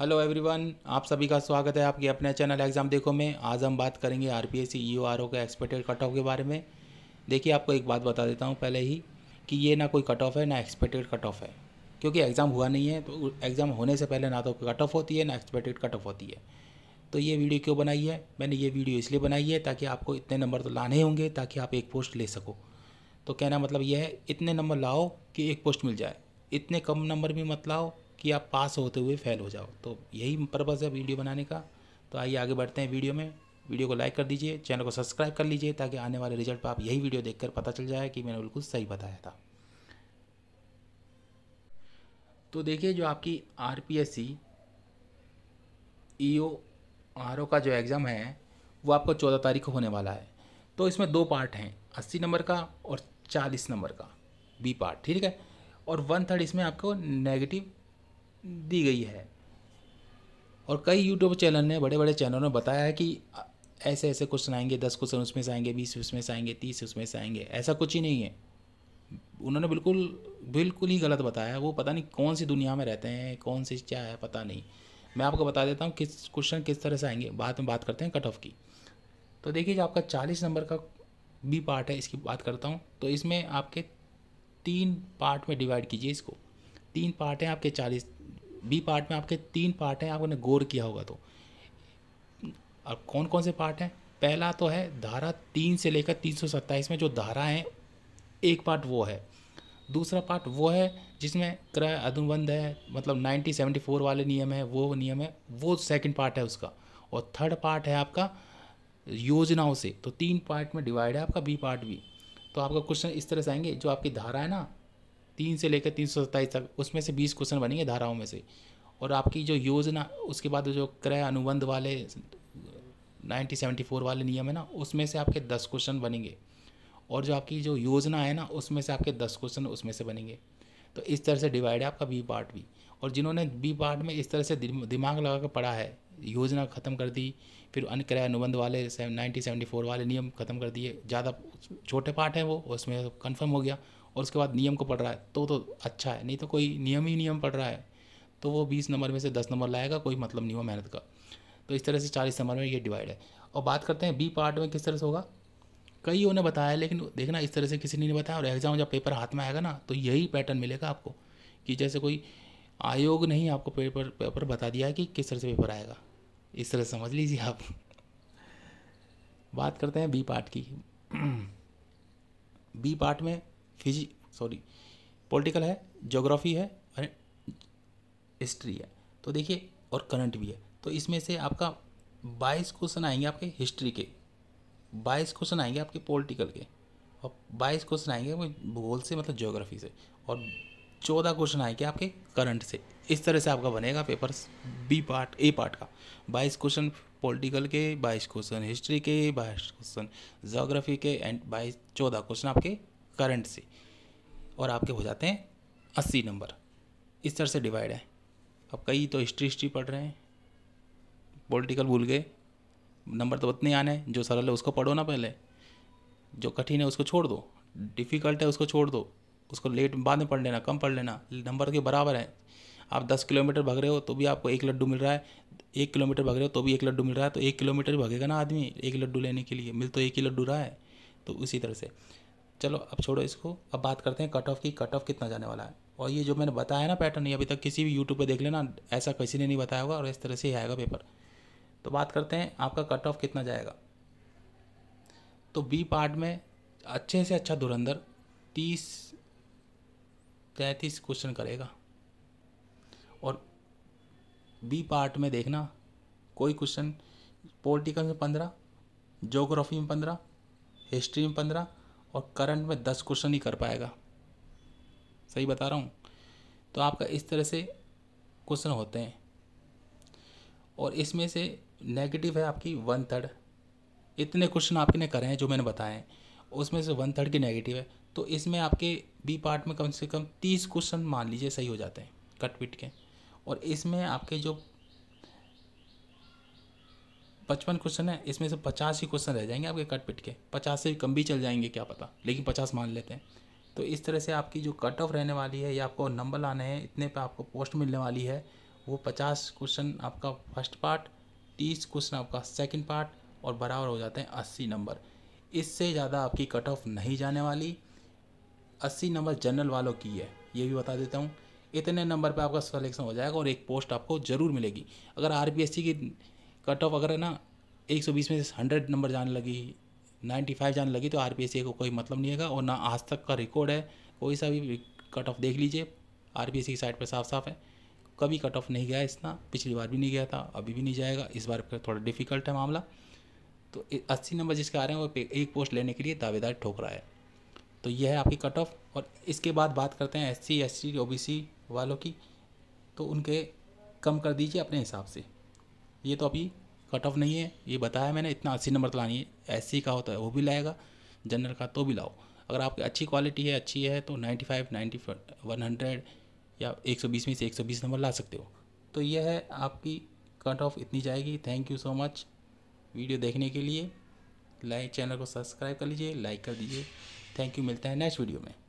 hello everyone आप सभी का स्वागत है आपके अपने चैनल एग्ज़ाम देखो में आज हम बात करेंगे R P S C E R O के एक्सपेक्टेड कट ऑफ के बारे में देखिए आपको एक बात बता देता हूँ पहले ही कि ये ना कोई कट ऑफ है ना एक्सपेक्टेड कट ऑफ है क्योंकि एग्ज़ाम हुआ नहीं है तो एग्ज़ाम होने से पहले ना तो कट ऑफ होती है ना एक्सपेक्टेड कट ऑफ होती है तो ये वीडियो क्यों बनाई है मैंने ये वीडियो इसलिए बनाई है ताकि आपको इतने नंबर तो लाने होंगे ताकि आप एक पोस्ट ले सको तो कहना मतलब यह है इतने नंबर लाओ कि एक पोस्ट मिल जाए इतने कम नंबर भी मत लाओ कि आप पास होते हुए फेल हो जाओ तो यही पर्पज़ है वीडियो बनाने का तो आइए आगे बढ़ते हैं वीडियो में वीडियो को लाइक कर दीजिए चैनल को सब्सक्राइब कर लीजिए ताकि आने वाले रिजल्ट पर आप यही वीडियो देखकर पता चल जाए कि मैंने बिल्कुल सही बताया था तो देखिए जो आपकी R P S C E O R O का जो एग्ज़ाम है वो आपको चौदह तारीख को होने वाला है तो इसमें दो पार्ट हैं अस्सी नंबर का और चालीस नंबर का बी पार्ट ठीक है और वन थर्ड इसमें आपको नेगेटिव दी गई है और कई यूट्यूब चैनल ने बड़े बड़े चैनलों ने बताया है कि ऐसे ऐसे क्वेश्चन आएंगे दस क्वेश्चन उसमें से आएंगे बीस उसमें से आएंगे तीस उसमें से आएंगे ऐसा कुछ ही नहीं है उन्होंने बिल्कुल बिल्कुल ही गलत बताया है वो पता नहीं कौन सी दुनिया में रहते हैं कौन सी क्या है पता नहीं मैं आपको बता देता हूँ किस क्वेश्चन किस तरह से आएंगे बाद में बात करते हैं कट ऑफ की तो देखिए जो आपका चालीस नंबर का बी पार्ट है इसकी बात करता हूँ तो इसमें आपके तीन पार्ट में डिवाइड कीजिए इसको तीन पार्ट हैं आपके चालीस बी पार्ट में आपके तीन पार्ट हैं आपने गौर किया होगा तो अब कौन कौन से पार्ट हैं पहला तो है धारा तीन से लेकर तीन सौ सत्ताईस में जो धारा है एक पार्ट वो है दूसरा पार्ट वो है जिसमें क्रय अनुबंध है मतलब नाइनटीन सेवेंटी फोर वाले नियम है वो नियम है वो सेकंड पार्ट है उसका और थर्ड पार्ट है आपका योजनाओं से तो तीन पार्ट में डिवाइड है आपका बी पार्ट भी तो आपका क्वेश्चन इस तरह से आएंगे जो आपकी धारा है ना तीन से लेकर तीन सौ सत्ताईस तक उसमें से बीस क्वेश्चन बनेंगे धाराओं में से और आपकी जो योजना उसके बाद जो क्रय अनुबंध वाले नाइनटीन सेवेंटी फोर वाले नियम है ना उसमें से आपके दस क्वेश्चन बनेंगे और जो आपकी जो योजना है ना उसमें से आपके दस क्वेश्चन उसमें से बनेंगे तो इस तरह से डिवाइड है आपका बी पार्ट भी और जिन्होंने बी पार्ट में इस तरह से दिमाग लगा कर पढ़ा है योजना ख़त्म कर दी फिर अन्य क्रय अनुबंध वाले नाइनटीन सेवेंटी फोर वाले नियम ख़त्म कर दिए ज़्यादा छोटे पार्ट हैं वो उसमें कन्फर्म हो गया और उसके बाद नियम को पढ़ रहा है तो तो अच्छा है नहीं तो कोई नियम ही नियम पढ़ रहा है तो वो बीस नंबर में से दस नंबर लाएगा कोई मतलब नहीं हुआ मेहनत का तो इस तरह से चालीस नंबर में ये डिवाइड है और बात करते हैं बी पार्ट में किस तरह से होगा कईयों ने बताया लेकिन देखना इस तरह से किसी ने नहीं बताया और एग्ज़ाम जब पेपर हाथ में आएगा ना तो यही पैटर्न मिलेगा आपको कि जैसे कोई आयोग ने ही आपको पेपर पेपर बता दिया है कि किस तरह से पेपर आएगा इस तरह समझ लीजिए आप बात करते हैं बी पार्ट की बी पार्ट में फिजी सॉरी पॉलिटिकल है जोग्राफी है और हिस्ट्री है तो देखिए और करंट भी है तो इसमें से आपका बाईस क्वेश्चन आएंगे आपके हिस्ट्री के बाईस क्वेश्चन आएंगे आपके पॉलिटिकल के और बाईस क्वेश्चन आएंगे भूगोल से मतलब जोग्राफी से और चौदह क्वेश्चन आएंगे आपके करंट से इस तरह से आपका बनेगा paper B part A part का बाईस क्वेश्चन पॉलिटिकल के बाईस क्वेश्चन हिस्ट्री के बाईस क्वेश्चन जोग्राफी के एंड बाईस चौदह क्वेश्चन आपके करंट से और आपके हो जाते हैं अस्सी नंबर इस तरह से डिवाइड है अब कई तो हिस्ट्री हिस्ट्री पढ़ रहे हैं पॉलिटिकल भूल गए नंबर तो उतने आने हैं जो सरल है उसको पढ़ो ना पहले जो कठिन है उसको छोड़ दो डिफ़िकल्ट है उसको छोड़ दो उसको लेट बाद में पढ़ लेना कम पढ़ लेना नंबर के बराबर है आप दस किलोमीटर भाग रहे हो तो भी आपको एक लड्डू मिल रहा है एक किलोमीटर भाग रहे हो तो भी एक लड्डू मिल रहा है तो एक किलोमीटर भागेगा ना आदमी एक लड्डू लेने के लिए मिल तो एक ही लड्डू रहा है तो उसी तरह से चलो अब छोड़ो इसको अब बात करते हैं कट ऑफ की कट ऑफ कितना जाने वाला है और ये जो मैंने बताया ना पैटर्न ये अभी तक किसी भी यूट्यूब पर देख लेना ऐसा किसी ने नहीं बताया होगा और इस तरह से ही आएगा पेपर तो बात करते हैं आपका कट ऑफ कितना जाएगा तो बी पार्ट में अच्छे से अच्छा धुरंधर तीस तैंतीस क्वेश्चन करेगा और बी पार्ट में देखना कोई क्वेश्चन पॉलिटिकल में पंद्रह जोग्राफी में पंद्रह हिस्ट्री में पंद्रह और करंट में दस क्वेश्चन ही कर पाएगा सही बता रहा हूँ तो आपका इस तरह से क्वेश्चन होते हैं और इसमें से नेगेटिव है आपकी वन थर्ड इतने क्वेश्चन आपके ने करे हैं जो मैंने बताए हैं उसमें से वन थर्ड की नेगेटिव है तो इसमें आपके बी पार्ट में कम से कम तीस क्वेश्चन मान लीजिए सही हो जाते हैं कट पिट के और इसमें आपके जो पचपन क्वेश्चन है इसमें से पचास ही क्वेश्चन रह जाएंगे आपके कट पिट के पचास से कम भी चल जाएंगे क्या पता लेकिन पचास मान लेते हैं तो इस तरह से आपकी जो कट ऑफ रहने वाली है या आपको नंबर लाने हैं इतने पे आपको पोस्ट मिलने वाली है वो पचास क्वेश्चन आपका फर्स्ट पार्ट तीस क्वेश्चन आपका सेकेंड पार्ट और बराबर हो जाते हैं अस्सी नंबर इससे ज़्यादा आपकी कट ऑफ नहीं जाने वाली अस्सी नंबर जनरल वालों की है ये भी बता देता हूँ इतने नंबर पे आपका सिलेक्शन हो जाएगा और एक पोस्ट आपको ज़रूर मिलेगी अगर आर की कट ऑफ अगर है ना 120 में से हंड्रेड नंबर जाने लगी 95 जाने लगी तो आर को कोई मतलब नहीं है और ना आज तक का रिकॉर्ड है कोई सा भी कट ऑफ देख लीजिए आर की साइड पर साफ साफ है कभी कट ऑफ नहीं गया इतना पिछली बार भी नहीं गया था अभी भी नहीं जाएगा इस बार फिर थोड़ा डिफिकल्ट है मामला तो अस्सी नंबर जिसके आ रहे हैं वो एक पोस्ट लेने के लिए दावेदार ठोक रहा है तो यह है आपकी कट ऑफ और इसके बाद बात करते हैं एस सी एस वालों की तो उनके कम कर दीजिए अपने हिसाब से ये तो अभी कट ऑफ नहीं है ये बताया मैंने इतना अस्सी नंबर तो लानी है एस का होता है वो भी लाएगा जनरल का तो भी लाओ अगर आपकी अच्छी क्वालिटी है अच्छी है तो ninety five ninety one hundred या एक सौ बीस में से एक सौ बीस नंबर ला सकते हो तो यह है आपकी कट ऑफ इतनी जाएगी thank you so much video देखने के लिए लाइक चैनल को सब्सक्राइब कर लीजिए लाइक कर दीजिए थैंक यू मिलता है नेक्स्ट वीडियो में